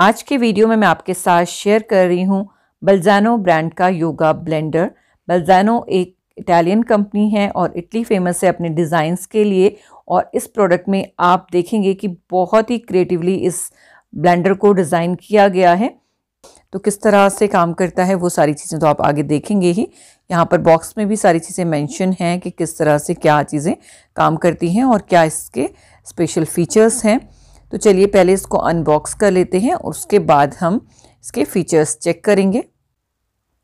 आज के वीडियो में मैं आपके साथ शेयर कर रही हूँ बल्जानो ब्रांड का योगा ब्लेंडर बल्जानो एक इटालियन कंपनी है और इटली फेमस है अपने डिज़ाइंस के लिए और इस प्रोडक्ट में आप देखेंगे कि बहुत ही क्रिएटिवली इस ब्लेंडर को डिज़ाइन किया गया है तो किस तरह से काम करता है वो सारी चीज़ें तो आप आगे देखेंगे ही यहाँ पर बॉक्स में भी सारी चीज़ें मेंशन हैं कि किस तरह से क्या चीज़ें काम करती हैं और क्या इसके स्पेशल फीचर्स हैं तो चलिए पहले इसको अनबॉक्स कर लेते हैं और उसके बाद हम इसके फीचर्स चेक करेंगे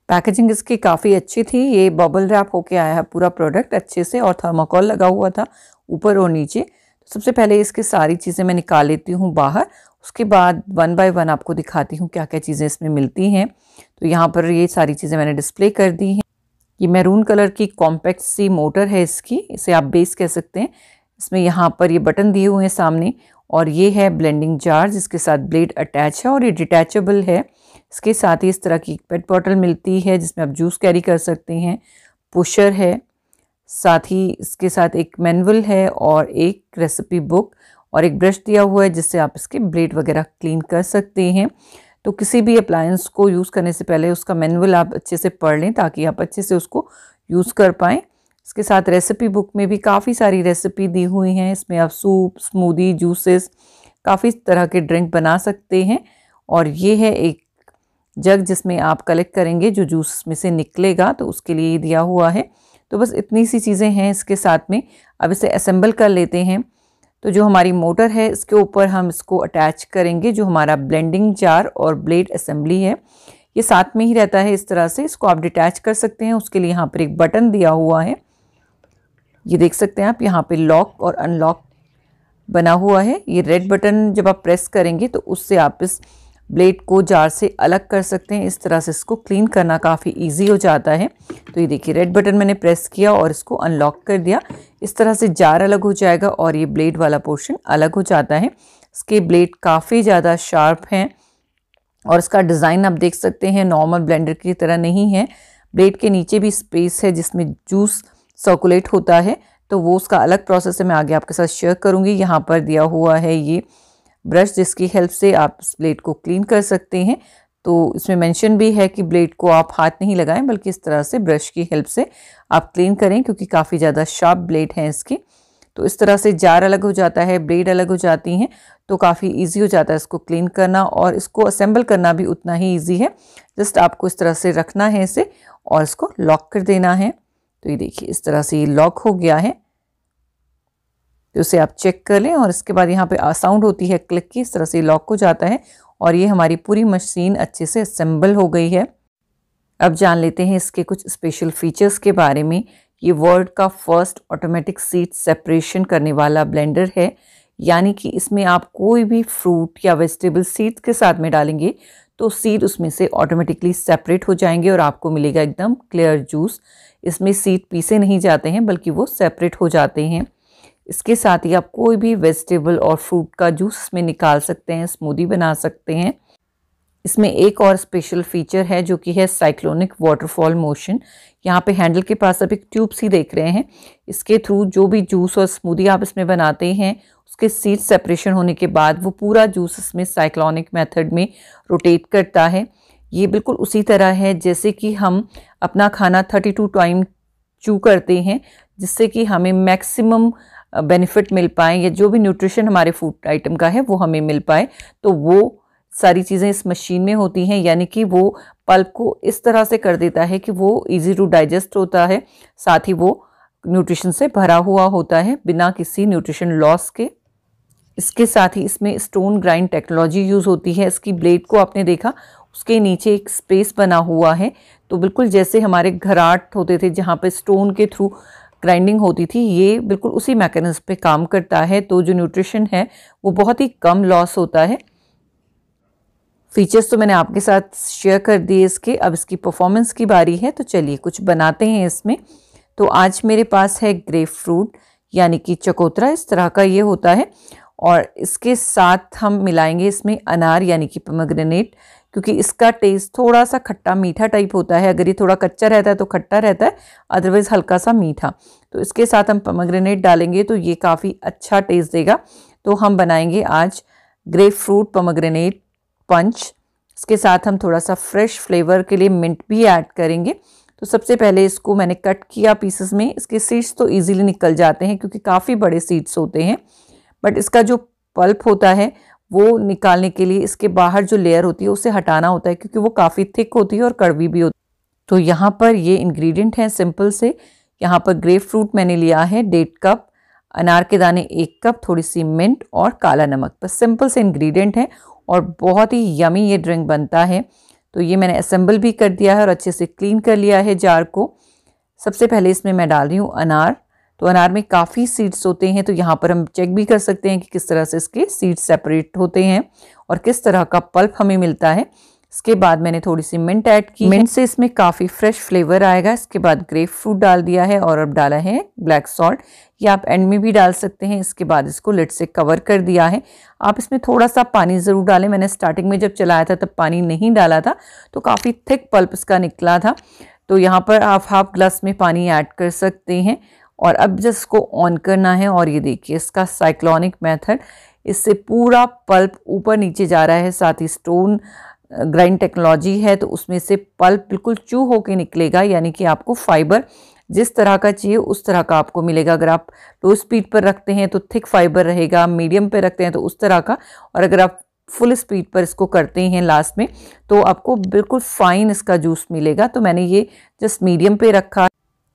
पैकेजिंग इसकी काफ़ी अच्छी थी ये बबल रैप होके आया है पूरा प्रोडक्ट अच्छे से और थर्माकोल लगा हुआ था ऊपर और नीचे तो सबसे पहले इसकी सारी चीज़ें मैं निकाल लेती हूँ बाहर उसके बाद वन बाय वन आपको दिखाती हूँ क्या क्या चीज़ें इसमें मिलती हैं तो यहाँ पर ये सारी चीज़ें मैंने डिस्प्ले कर दी हैं ये मैरून कलर की कॉम्पैक्ट सी मोटर है इसकी इसे आप बेस कह सकते हैं इसमें यहाँ पर ये बटन दिए हुए हैं सामने और ये है ब्लेंडिंग जार जिसके साथ ब्लेड अटैच है और ये डिटैचेबल है इसके साथ ही इस तरह की पेट बॉटल मिलती है जिसमें आप जूस कैरी कर सकते हैं पुशर है साथ ही इसके साथ एक मैनुअल है और एक रेसिपी बुक और एक ब्रश दिया हुआ है जिससे आप इसके ब्लेड वगैरह क्लीन कर सकते हैं तो किसी भी अप्लायंस को यूज़ करने से पहले उसका मैनुअल आप अच्छे से पढ़ लें ताकि आप अच्छे से उसको यूज़ कर पाएँ इसके साथ रेसिपी बुक में भी काफ़ी सारी रेसिपी दी हुई हैं इसमें आप सूप स्मूदी जूसेस काफ़ी तरह के ड्रिंक बना सकते हैं और ये है एक जग जिसमें आप कलेक्ट करेंगे जो जूस में से निकलेगा तो उसके लिए दिया हुआ है तो बस इतनी सी चीज़ें हैं इसके साथ में अब इसे असम्बल कर लेते हैं तो जो हमारी मोटर है इसके ऊपर हम इसको अटैच करेंगे जो हमारा ब्लेंडिंग जार और ब्लेड असेंबली है ये साथ में ही रहता है इस तरह से इसको आप डिटैच कर सकते हैं उसके लिए यहाँ पर एक बटन दिया हुआ है ये देख सकते हैं आप यहाँ पे लॉक और अनलॉक बना हुआ है ये रेड बटन जब आप प्रेस करेंगे तो उससे आप इस ब्लेड को जार से अलग कर सकते हैं इस तरह से इसको क्लीन करना काफ़ी इजी हो जाता है तो ये देखिए रेड बटन मैंने प्रेस किया और इसको अनलॉक कर दिया इस तरह से जार अलग हो जाएगा और ये ब्लेड वाला पोर्शन अलग हो जाता है इसके ब्लेड काफ़ी ज़्यादा शार्प हैं और इसका डिज़ाइन आप देख सकते हैं नॉर्मल ब्लेंडर की तरह नहीं है ब्लेड के नीचे भी स्पेस है जिसमें जूस सर्कुलेट होता है तो वो उसका अलग प्रोसेस है मैं आगे आपके साथ शेयर करूँगी यहाँ पर दिया हुआ है ये ब्रश जिसकी हेल्प से आप इस ब्लेड को क्लीन कर सकते हैं तो इसमें मेंशन भी है कि ब्लेड को आप हाथ नहीं लगाएं बल्कि इस तरह से ब्रश की हेल्प से आप क्लीन करें क्योंकि काफ़ी ज़्यादा शार्प ब्लेड हैं इसकी तो इस तरह से जार अलग हो जाता है ब्लेड अलग हो जाती हैं तो काफ़ी इजी हो जाता है इसको क्लीन करना और इसको असेंबल करना भी उतना ही ईजी है जस्ट आपको इस तरह से रखना है इसे और इसको लॉक कर देना है तो ये देखिए इस तरह से ये लॉक हो गया है तो उसे आप चेक कर लें और इसके बाद यहाँ पे साउंड होती है क्लिक की इस तरह से लॉक हो जाता है और ये हमारी पूरी मशीन अच्छे से असेंबल हो गई है अब जान लेते हैं इसके कुछ स्पेशल फीचर्स के बारे में ये वर्ल्ड का फर्स्ट ऑटोमेटिक सीट सेपरेशन करने वाला ब्लेंडर है यानी कि इसमें आप कोई भी फ्रूट या वेजिटेबल सीड के साथ में डालेंगे तो सीड उसमें से ऑटोमेटिकली सेपरेट हो जाएंगे और आपको मिलेगा एकदम क्लियर जूस इसमें सीड पीसे नहीं जाते हैं बल्कि वो सेपरेट हो जाते हैं इसके साथ ही आप कोई भी वेजिटेबल और फ्रूट का जूस इसमें निकाल सकते हैं स्मूदी बना सकते हैं इसमें एक और स्पेशल फीचर है जो कि है साइक्लोनिक वाटरफॉल मोशन यहाँ पे हैंडल के पास आप एक ट्यूब सी देख रहे हैं इसके थ्रू जो भी जूस और स्मूदी आप इसमें बनाते हैं उसके सीड सेपरेशन होने के बाद वो पूरा जूस इसमें साइक्लोनिक मेथड में रोटेट करता है ये बिल्कुल उसी तरह है जैसे कि हम अपना खाना थर्टी टाइम चू करते हैं जिससे कि हमें मैक्सिमम बेनिफिट uh, मिल पाए या जो भी न्यूट्रिशन हमारे फूड आइटम का है वो हमें मिल पाए तो वो सारी चीज़ें इस मशीन में होती हैं यानी कि वो पल्प को इस तरह से कर देता है कि वो इजी टू डाइजेस्ट होता है साथ ही वो न्यूट्रिशन से भरा हुआ होता है बिना किसी न्यूट्रिशन लॉस के इसके साथ ही इसमें स्टोन ग्राइंड टेक्नोलॉजी यूज़ होती है इसकी ब्लेड को आपने देखा उसके नीचे एक स्पेस बना हुआ है तो बिल्कुल जैसे हमारे घराट होते थे जहाँ पर स्टोन के थ्रू ग्राइंडिंग होती थी ये बिल्कुल उसी मैकेनिज्म पे काम करता है तो जो न्यूट्रिशन है वो बहुत ही कम लॉस होता है फीचर्स तो मैंने आपके साथ शेयर कर दिए इसके अब इसकी परफॉर्मेंस की बारी है तो चलिए कुछ बनाते हैं इसमें तो आज मेरे पास है ग्रेप फ्रूट यानी कि चकोतरा इस तरह का ये होता है और इसके साथ हम मिलाएंगे इसमें अनार यानी कि पमग्रेनेट क्योंकि इसका टेस्ट थोड़ा सा खट्टा मीठा टाइप होता है अगर ये थोड़ा कच्चा रहता है तो खट्टा रहता है अदरवाइज़ हल्का सा मीठा तो इसके साथ हम पमग्रेनेट डालेंगे तो ये काफ़ी अच्छा टेस्ट देगा तो हम बनाएंगे आज ग्रेप फ्रूट पमग्रेनेट पंच इसके साथ हम थोड़ा सा फ्रेश फ्लेवर के लिए मिंट भी ऐड करेंगे तो सबसे पहले इसको मैंने कट किया पीसेस में इसके सीड्स तो इजीली निकल जाते हैं क्योंकि काफ़ी बड़े सीड्स होते हैं बट इसका जो पल्प होता है वो निकालने के लिए इसके बाहर जो लेयर होती है उसे हटाना होता है क्योंकि वो काफ़ी थिक होती है और कड़वी भी होती है तो यहाँ पर ये इन्ग्रीडियंट हैं सिंपल से यहाँ पर ग्रेप फ्रूट मैंने लिया है डेढ़ कप अनार के दाने एक कप थोड़ी सी मिंट और काला नमक बस सिंपल से इंग्रेडिएंट हैं और बहुत ही यमी ये ड्रिंक बनता है तो ये मैंने असम्बल भी कर दिया है और अच्छे से क्लीन कर लिया है जार को सबसे पहले इसमें मैं डाल रही हूँ अनार तो अनार में काफ़ी सीड्स होते हैं तो यहाँ पर हम चेक भी कर सकते हैं कि किस तरह से इसके सीड्स सेपरेट होते हैं और किस तरह का पल्प हमें मिलता है इसके बाद मैंने थोड़ी सी मिंट ऐड की मिंट से इसमें काफ़ी फ्रेश फ्लेवर आएगा इसके बाद ग्रेप फ्रूट डाल दिया है और अब डाला है ब्लैक सॉल्ट ये आप एंड में भी डाल सकते हैं इसके बाद इसको लिट से कवर कर दिया है आप इसमें थोड़ा सा पानी ज़रूर डालें मैंने स्टार्टिंग में जब चलाया था तब पानी नहीं डाला था तो काफ़ी थिक पल्प इसका निकला था तो यहाँ पर आप हाफ ग्लास में पानी ऐड कर सकते हैं और अब जस्ट इसको ऑन करना है और ये देखिए इसका साइक्लोनिक मेथड इससे पूरा पल्प ऊपर नीचे जा रहा है साथ ही स्टोन ग्राइंड टेक्नोलॉजी है तो उसमें से पल्प बिल्कुल चू होके निकलेगा यानी कि आपको फाइबर जिस तरह का चाहिए उस तरह का आपको मिलेगा अगर आप लो स्पीड पर रखते हैं तो थिक फाइबर रहेगा मीडियम पर रखते हैं तो उस तरह का और अगर आप फुल स्पीड पर इसको करते हैं लास्ट में तो आपको बिल्कुल फाइन इसका जूस मिलेगा तो मैंने ये जस्ट मीडियम पे रखा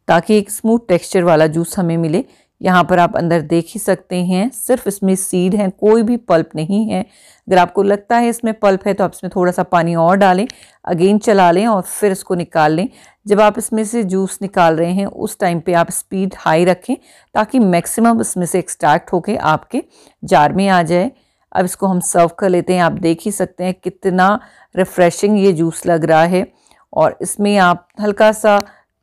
ताकि एक स्मूथ टेक्सचर वाला जूस हमें मिले यहाँ पर आप अंदर देख ही सकते हैं सिर्फ इसमें सीड है कोई भी पल्प नहीं है अगर आपको लगता है इसमें पल्प है तो आप इसमें थोड़ा सा पानी और डालें अगेन चला लें और फिर इसको निकाल लें जब आप इसमें से जूस निकाल रहे हैं उस टाइम पे आप स्पीड हाई रखें ताकि मैक्सिमम इसमें से एक्सट्रैक्ट होके आपके जार में आ जाए अब इसको हम सर्व कर लेते हैं आप देख ही सकते हैं कितना रिफ़्रेशिंग ये जूस लग रहा है और इसमें आप हल्का सा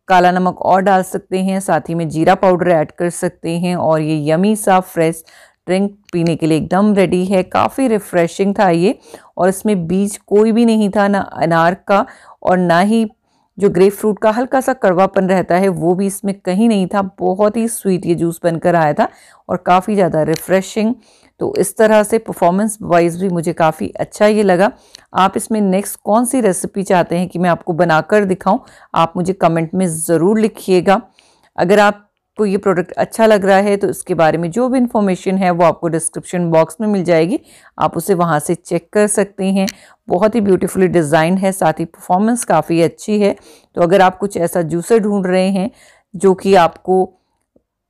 काला नमक और डाल सकते हैं साथ ही में जीरा पाउडर ऐड कर सकते हैं और ये यमी सा फ्रेश ड्रिंक पीने के लिए एकदम रेडी है काफ़ी रिफ़्रेशिंग था ये और इसमें बीज कोई भी नहीं था ना अनार का और ना ही जो ग्रेप फ्रूट का हल्का सा कड़वापन रहता है वो भी इसमें कहीं नहीं था बहुत ही स्वीट ये जूस बनकर आया था और काफ़ी ज़्यादा रिफ़्रेशिंग तो इस तरह से परफॉर्मेंस वाइज भी मुझे काफ़ी अच्छा ये लगा आप इसमें नेक्स्ट कौन सी रेसिपी चाहते हैं कि मैं आपको बनाकर दिखाऊं आप मुझे कमेंट में ज़रूर लिखिएगा अगर आप आपको ये प्रोडक्ट अच्छा लग रहा है तो इसके बारे में जो भी इन्फॉर्मेशन है वो आपको डिस्क्रिप्शन बॉक्स में मिल जाएगी आप उसे वहाँ से चेक कर सकते हैं बहुत ही ब्यूटीफुली डिज़ाइन है साथ ही परफॉर्मेंस काफ़ी अच्छी है तो अगर आप कुछ ऐसा जूसर ढूंढ रहे हैं जो कि आपको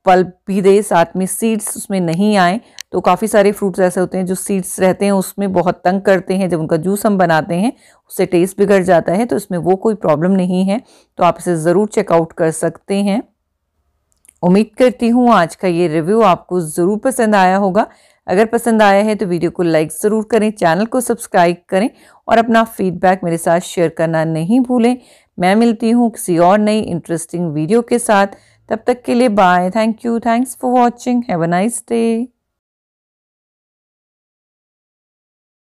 पल्प भी दे साथ में सीड्स उसमें नहीं आए तो काफ़ी सारे फ्रूट्स ऐसे होते हैं जो सीड्स रहते हैं उसमें बहुत तंग करते हैं जब उनका जूस हम बनाते हैं उससे टेस्ट बिगड़ जाता है तो इसमें वो कोई प्रॉब्लम नहीं है तो आप इसे ज़रूर चेकआउट कर सकते हैं उम्मीद करती हूँ आज का ये रिव्यू आपको ज़रूर पसंद आया होगा अगर पसंद आया है तो वीडियो को लाइक ज़रूर करें चैनल को सब्सक्राइब करें और अपना फीडबैक मेरे साथ शेयर करना नहीं भूलें मैं मिलती हूँ किसी और नई इंटरेस्टिंग वीडियो के साथ तब तक के लिए bye thank you thanks for watching have a nice day